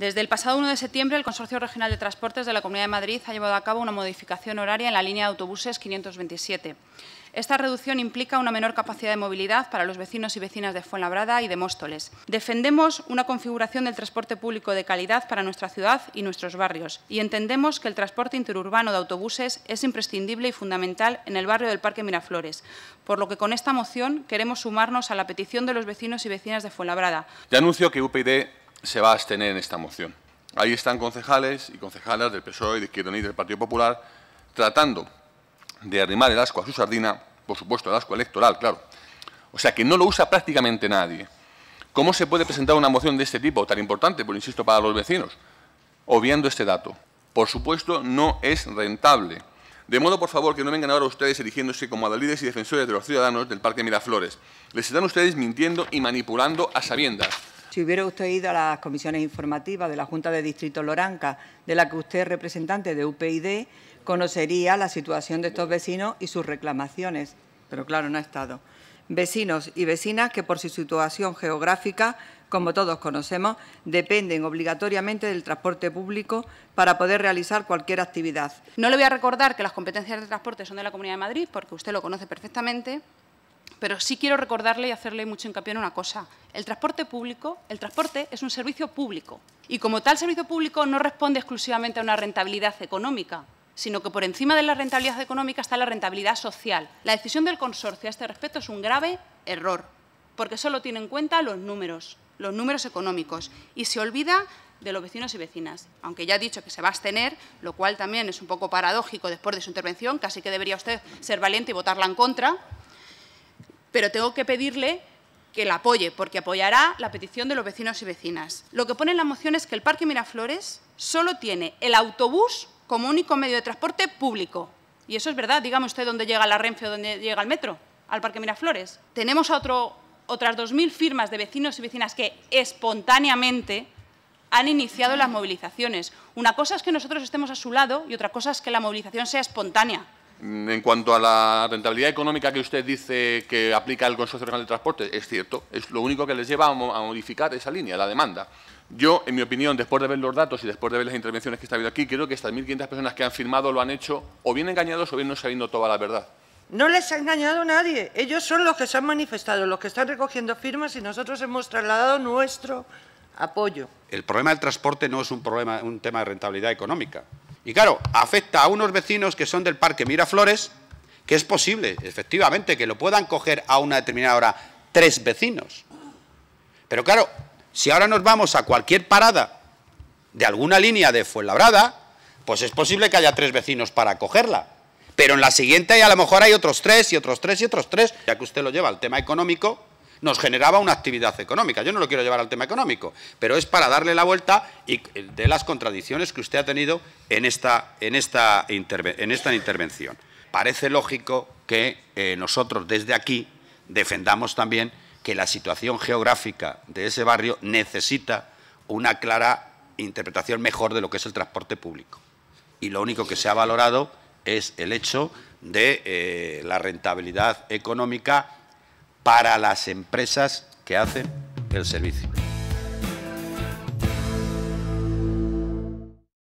Desde el pasado 1 de septiembre, el Consorcio Regional de Transportes de la Comunidad de Madrid ha llevado a cabo una modificación horaria en la línea de autobuses 527. Esta reducción implica una menor capacidad de movilidad para los vecinos y vecinas de Fuenlabrada y de Móstoles. Defendemos una configuración del transporte público de calidad para nuestra ciudad y nuestros barrios y entendemos que el transporte interurbano de autobuses es imprescindible y fundamental en el barrio del Parque Miraflores, por lo que con esta moción queremos sumarnos a la petición de los vecinos y vecinas de Fuenlabrada. Ya anuncio que UPyD se va a abstener en esta moción. Ahí están concejales y concejalas del PSOE, de Izquierda y del Partido Popular tratando de arrimar el asco a su sardina, por supuesto el asco electoral, claro. O sea que no lo usa prácticamente nadie. ¿Cómo se puede presentar una moción de este tipo, tan importante, por insisto, para los vecinos? Obviando este dato. Por supuesto, no es rentable. De modo, por favor, que no vengan ahora ustedes eligiéndose como adalides y defensores de los ciudadanos del Parque Miraflores. Les están ustedes mintiendo y manipulando a sabiendas. Si hubiera usted ido a las comisiones informativas de la Junta de Distrito Loranca, de la que usted es representante de UPID conocería la situación de estos vecinos y sus reclamaciones, pero claro, no ha estado. Vecinos y vecinas que por su situación geográfica, como todos conocemos, dependen obligatoriamente del transporte público para poder realizar cualquier actividad. No le voy a recordar que las competencias de transporte son de la Comunidad de Madrid, porque usted lo conoce perfectamente, pero sí quiero recordarle y hacerle mucho hincapié en una cosa. El transporte público, el transporte es un servicio público y como tal servicio público no responde exclusivamente a una rentabilidad económica, sino que por encima de la rentabilidad económica está la rentabilidad social. La decisión del consorcio a este respecto es un grave error, porque solo tiene en cuenta los números, los números económicos, y se olvida de los vecinos y vecinas, aunque ya ha dicho que se va a abstener, lo cual también es un poco paradójico después de su intervención, casi que debería usted ser valiente y votarla en contra, pero tengo que pedirle que la apoye, porque apoyará la petición de los vecinos y vecinas. Lo que pone en la moción es que el Parque Miraflores solo tiene el autobús como único medio de transporte público. Y eso es verdad, Digamos, usted dónde llega la Renfe o dónde llega el metro, al Parque Miraflores. Tenemos a otro, otras 2.000 firmas de vecinos y vecinas que espontáneamente han iniciado las movilizaciones. Una cosa es que nosotros estemos a su lado y otra cosa es que la movilización sea espontánea. Mm, en cuanto a la rentabilidad económica que usted dice que aplica el Consorcio Regional de Transporte, es cierto, es lo único que les lleva a, modificar esa línea, la demanda. Yo, en mi opinión, después de ver los datos y después de ver las intervenciones que está habido aquí, creo que estas 1.500 personas que han firmado lo han hecho o bien engañados o bien no sabiendo toda la verdad. No les ha engañado nadie. Ellos son los que se han manifestado, los que están recogiendo firmas y nosotros hemos trasladado nuestro apoyo. El problema del transporte no es un, problema, un tema de rentabilidad económica. Y claro, afecta a unos vecinos que son del Parque Miraflores, que es posible, efectivamente, que lo puedan coger a una determinada hora tres vecinos. Pero claro, si ahora nos vamos a cualquier parada de alguna línea de Fuenlabrada, pues es posible que haya tres vecinos para cogerla. Pero en la siguiente a lo mejor hay otros tres y otros tres y otros tres, ya que usted lo lleva al tema económico, nos generaba una actividad económica. Yo no lo quiero llevar al tema económico, pero es para darle la vuelta y eh, de las contradicciones que usted ha tenido en esta, en esta, intervención. Parece lógico que eh, nosotros desde aquí defendamos también que la situación geográfica de ese barrio necesita una clara interpretación mejor de lo que es el transporte público. Y lo único que se ha valorado es el hecho de eh, la rentabilidad económica para las empresas que hacen el servicio.